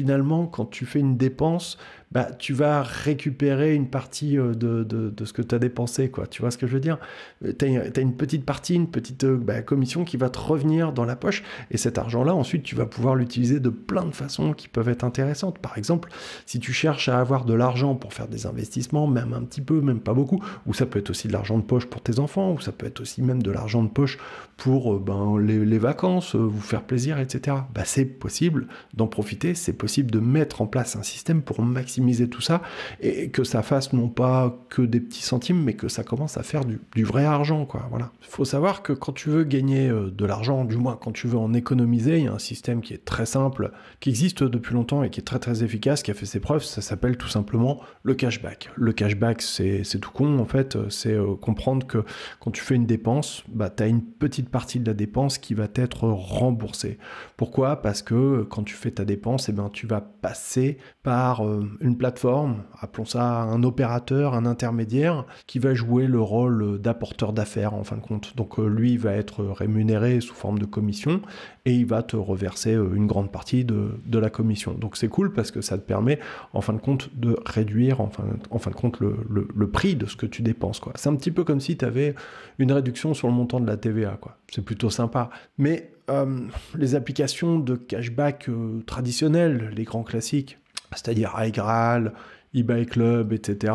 finalement, quand tu fais une dépense, bah, tu vas récupérer une partie euh, de, de, ce que tu as dépensé. Quoi. Tu vois ce que je veux dire euh, Tu as, une petite partie, une petite euh, bah, commission qui va te revenir dans la poche. Et cet argent-là, ensuite, tu vas pouvoir l'utiliser de plein de façons qui peuvent être intéressantes. Par exemple, si tu cherches à avoir de l'argent pour faire des investissements, même un petit peu, même pas beaucoup, ou ça peut être aussi de l'argent de poche pour tes enfants, ou ça peut être aussi même de l'argent de poche pour ben, les, les, vacances, vous faire plaisir, etc. Bah, c'est possible d'en profiter, c'est possible de mettre en place un système pour maximiser optimiser tout ça et que ça fasse non pas que des petits centimes, mais que ça commence à faire du, vrai argent. Quoi. Voilà. Faut savoir que quand tu veux gagner euh, de l'argent, du moins quand tu veux en économiser, il y a un système qui est très simple, qui existe depuis longtemps et qui est très très efficace, qui a fait ses preuves. Ça s'appelle tout simplement le cashback. Le cashback, c'est tout con en fait. C'est euh, comprendre que quand tu fais une dépense, bah, tu as une petite partie de la dépense qui va être remboursée. Pourquoi Parce que quand tu fais ta dépense, et eh ben, tu vas passer par une euh, une plateforme, appelons ça un opérateur, un intermédiaire, qui va jouer le rôle d'apporteur d'affaires en fin de compte. Donc euh, lui va être rémunéré sous forme de commission et il va te reverser euh, une grande partie de, de la commission. Donc c'est cool parce que ça te permet en fin de compte de réduire en fin, en fin de compte le, le, prix de ce que tu dépenses. Quoi. C'est un petit peu comme si tu avais une réduction sur le montant de la TVA. Quoi. C'est plutôt sympa. Mais euh, les applications de cashback traditionnelles, les grands classiques, c'est-à-dire iGraal, eBay Club, etc.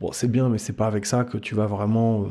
Bon, c'est bien, mais c'est pas avec ça que tu vas vraiment euh,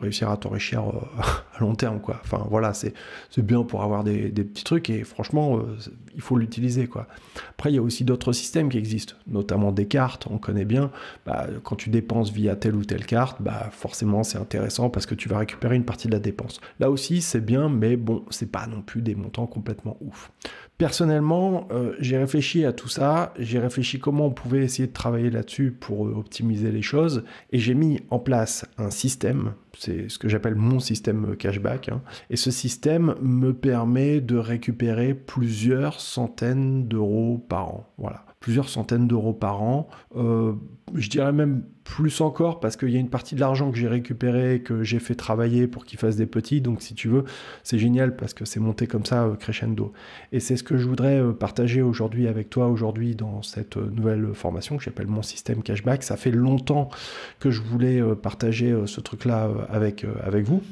réussir à t'enrichir euh, à long terme, quoi. Enfin, voilà, c'est bien pour avoir des, petits trucs et franchement, euh, il faut l'utiliser, quoi. Après, il y a aussi d'autres systèmes qui existent, notamment des cartes, on connaît bien. Bah, quand tu dépenses via telle ou telle carte, bah, forcément, c'est intéressant parce que tu vas récupérer une partie de la dépense. Là aussi, c'est bien, mais bon, c'est pas non plus des montants complètement ouf. Personnellement, euh, j'ai réfléchi à tout ça, j'ai réfléchi comment on pouvait essayer de travailler là-dessus pour euh, optimiser les choses, et j'ai mis en place un système, c'est ce que j'appelle mon système euh, cashback, hein. et ce système me permet de récupérer plusieurs centaines d'euros par an. Voilà plusieurs centaines d'euros par an. Euh, je dirais même plus encore parce qu'il y a une partie de l'argent que j'ai récupéré, que j'ai fait travailler pour qu'il fasse des petits. Donc si tu veux, c'est génial parce que c'est monté comme ça euh, crescendo. Et c'est ce que je voudrais euh, partager aujourd'hui avec toi, aujourd'hui dans cette nouvelle formation que j'appelle mon système cashback. Ça fait longtemps que je voulais partager ce truc-là avec, avec vous.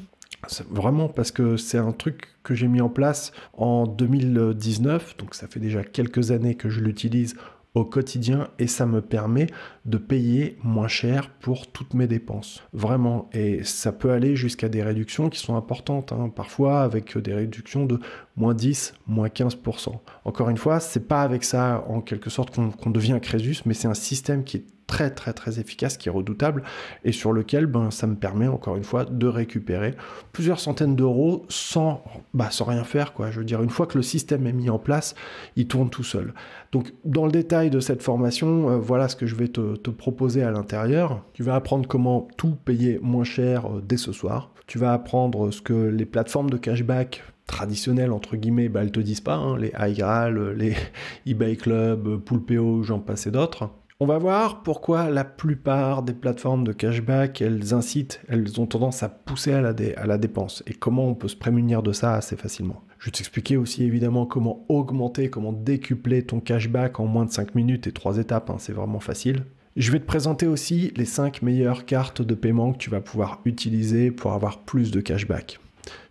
Vraiment parce que c'est un truc que j'ai mis en place en 2019, donc ça fait déjà quelques années que je l'utilise au quotidien et ça me permet de payer moins cher pour toutes mes dépenses. Vraiment, et ça peut aller jusqu'à des réductions qui sont importantes, hein, parfois avec des réductions de moins 10, moins 15%. Encore une fois, c'est pas avec ça en quelque sorte qu'on devient Crésus, mais c'est un système qui est très très très efficace, qui est redoutable, et sur lequel ben, ça me permet encore une fois de récupérer plusieurs centaines d'euros sans, bah, sans rien faire. Quoi. Je veux dire, une fois que le système est mis en place, il tourne tout seul. Donc dans le détail de cette formation, euh, voilà ce que je vais te, proposer à l'intérieur. Tu vas apprendre comment tout payer moins cher euh, dès ce soir. Tu vas apprendre ce que les plateformes de cashback traditionnelles entre guillemets, bah, elles te disent pas, hein, les iGral, euh, les eBay Club, Poulpeo, j'en passe d'autres. On va voir pourquoi la plupart des plateformes de cashback, elles incitent, elles ont tendance à pousser à la, dépense et comment on peut se prémunir de ça assez facilement. Je vais t'expliquer aussi évidemment comment augmenter, comment décupler ton cashback en moins de 5 minutes et 3 étapes, hein, c'est vraiment facile. Je vais te présenter aussi les 5 meilleures cartes de paiement que tu vas pouvoir utiliser pour avoir plus de cashback.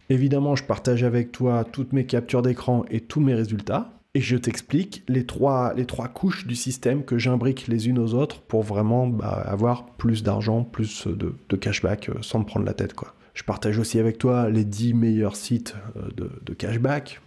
Évidemment, je partage avec toi toutes mes captures d'écran et tous mes résultats. Et je t'explique les trois, les trois couches du système que j'imbrique les unes aux autres pour vraiment bah, avoir plus d'argent, plus de, cashback euh, sans me prendre la tête. Quoi. Je partage aussi avec toi les 10 meilleurs sites euh, de, cashback.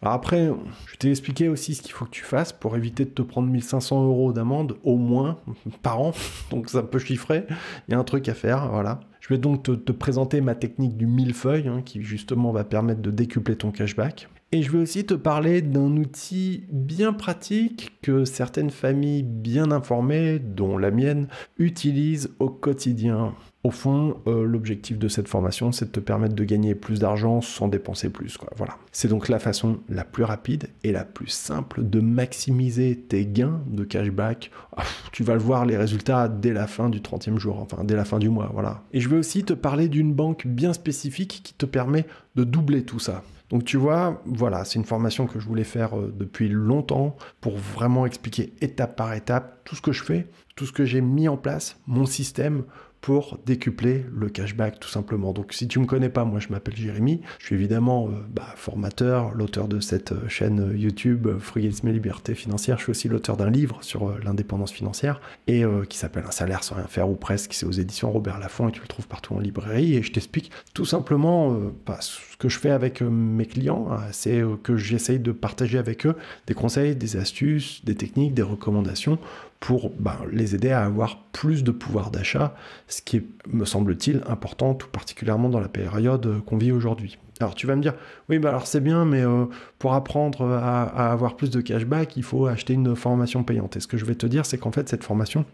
après, je t'ai expliqué aussi ce qu'il faut que tu fasses pour éviter de te prendre 1500 euros d'amende au moins par an. Donc ça peut chiffrer. Il y a un truc à faire, voilà. Je vais donc te, présenter ma technique du millefeuille hein, qui justement va permettre de décupler ton cashback. Et je vais aussi te parler d'un outil bien pratique que certaines familles bien informées, dont la mienne, utilisent au quotidien. Au fond, euh, l'objectif de cette formation, c'est de te permettre de gagner plus d'argent sans dépenser plus. Voilà. C'est donc la façon la plus rapide et la plus simple de maximiser tes gains de cashback. Ah, tu vas le voir, les résultats dès la fin du 30e jour, enfin dès la fin du mois. Voilà. Et je vais aussi te parler d'une banque bien spécifique qui te permet de doubler tout ça. Donc tu vois, voilà, c'est une formation que je voulais faire euh, depuis longtemps pour vraiment expliquer étape par étape tout ce que je fais, tout ce que j'ai mis en place, mon système pour décupler le cashback tout simplement. Donc si tu ne me connais pas, moi je m'appelle Jérémy, je suis évidemment euh, bah, formateur, l'auteur de cette euh, chaîne YouTube freedom euh, Frugalisme et Liberté Financière, je suis aussi l'auteur d'un livre sur l'indépendance financière et qui s'appelle Un salaire sans rien faire ou presque, c'est aux éditions Robert Laffont et tu le trouves partout en librairie et je t'explique tout simplement bah, ce que je fais avec mes clients, ah, c'est que j'essaye de partager avec eux des conseils, des astuces, des techniques, des recommandations pour ben, les aider à avoir plus de pouvoir d'achat, ce qui est, me semble-t-il, important, tout particulièrement dans la période euh, qu'on vit aujourd'hui. Alors tu vas me dire, oui, ben, alors c'est bien, mais euh, pour apprendre à, avoir plus de cashback, il faut acheter une formation payante. Et ce que je vais te dire, c'est qu'en fait, cette formation,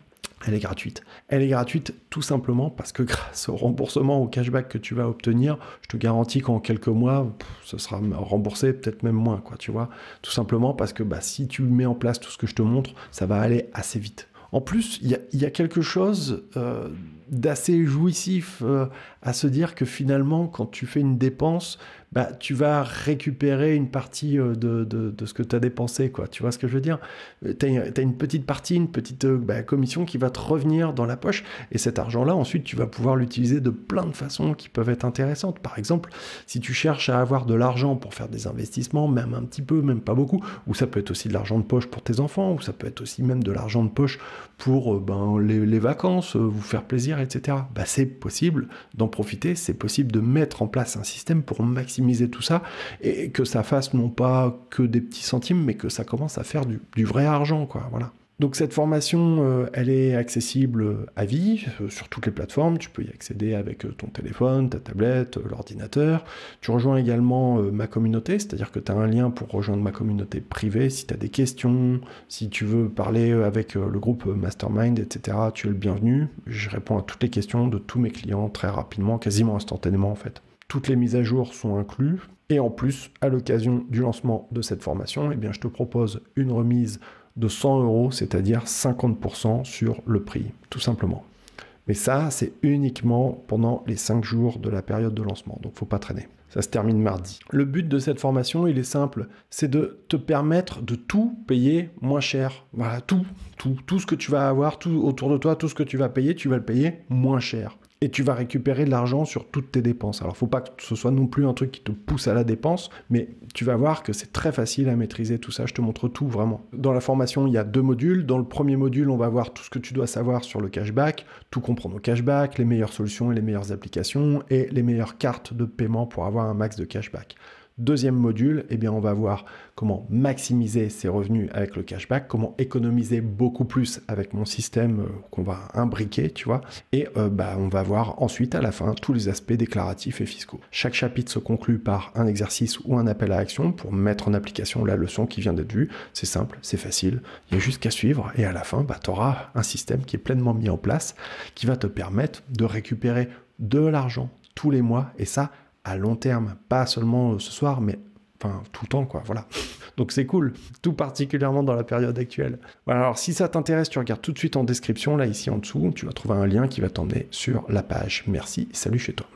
elle est gratuite. Elle est gratuite tout simplement parce que grâce au remboursement, au cashback que tu vas obtenir, je te garantis qu'en quelques mois, ce sera remboursé, peut-être même moins, quoi, tu vois. Tout simplement parce que bah, si tu mets en place tout ce que je te montre, ça va aller assez vite. En plus, il y, a quelque chose euh, d'assez jouissif euh, à se dire que finalement, quand tu fais une dépense, bah, tu vas récupérer une partie euh, de, ce que tu as dépensé. Quoi. Tu vois ce que je veux dire Tu as, une petite partie, une petite euh, bah, commission qui va te revenir dans la poche. Et cet argent-là, ensuite, tu vas pouvoir l'utiliser de plein de façons qui peuvent être intéressantes. Par exemple, si tu cherches à avoir de l'argent pour faire des investissements, même un petit peu, même pas beaucoup, ou ça peut être aussi de l'argent de poche pour tes enfants, ou ça peut être aussi même de l'argent de poche pour ben, les vacances, vous faire plaisir etc. Bah, c'est possible d'en profiter, c'est possible de mettre en place un système pour maximiser tout ça et que ça fasse non pas que des petits centimes, mais que ça commence à faire du, du vrai argent, quoi. Voilà. Donc cette formation, euh, elle est accessible à vie euh, sur toutes les plateformes. Tu peux y accéder avec euh, ton téléphone, ta tablette, l'ordinateur. Tu rejoins également ma communauté, c'est-à-dire que tu as un lien pour rejoindre ma communauté privée. Si tu as des questions, si tu veux parler avec le groupe Mastermind, etc., tu es le bienvenu. Je réponds à toutes les questions de tous mes clients très rapidement, quasiment instantanément en fait. Toutes les mises à jour sont incluses. Et en plus, à l'occasion du lancement de cette formation, eh bien, je te propose une remise de 100 euros, c'est-à-dire 50% sur le prix, tout simplement. Mais ça, c'est uniquement pendant les 5 jours de la période de lancement, donc faut pas traîner. Ça se termine mardi. Le but de cette formation, il est simple, c'est de te permettre de tout payer moins cher. Voilà, tout, tout, tout ce que tu vas avoir, tout autour de toi, tout ce que tu vas payer, tu vas le payer moins cher et tu vas récupérer de l'argent sur toutes tes dépenses. Alors, faut pas que ce soit non plus un truc qui te pousse à la dépense, mais tu vas voir que c'est très facile à maîtriser tout ça. Je te montre tout vraiment. Dans la formation, il y a deux modules. Dans le premier module, on va voir tout ce que tu dois savoir sur le cashback, tout comprendre au cashback, les meilleures solutions et les meilleures applications et les meilleures cartes de paiement pour avoir un max de cashback. Deuxième module, eh bien on va voir comment maximiser ses revenus avec le cashback, comment économiser beaucoup plus avec mon système euh, qu'on va imbriquer, tu vois. Et euh, bah, on va voir ensuite à la fin tous les aspects déclaratifs et fiscaux. Chaque chapitre se conclut par un exercice ou un appel à action pour mettre en application la leçon qui vient d'être vue. C'est simple, c'est facile, il y a juste qu'à suivre et à la fin, bah, tu auras un système qui est pleinement mis en place qui va te permettre de récupérer de l'argent tous les mois et ça à long terme, pas seulement euh, ce soir, mais enfin tout le temps, quoi. Voilà. Donc c'est cool, tout particulièrement dans la période actuelle. alors si ça t'intéresse, tu regardes tout de suite en description, là ici en dessous, tu vas trouver un lien qui va t'emmener sur la page. Merci, salut chez toi.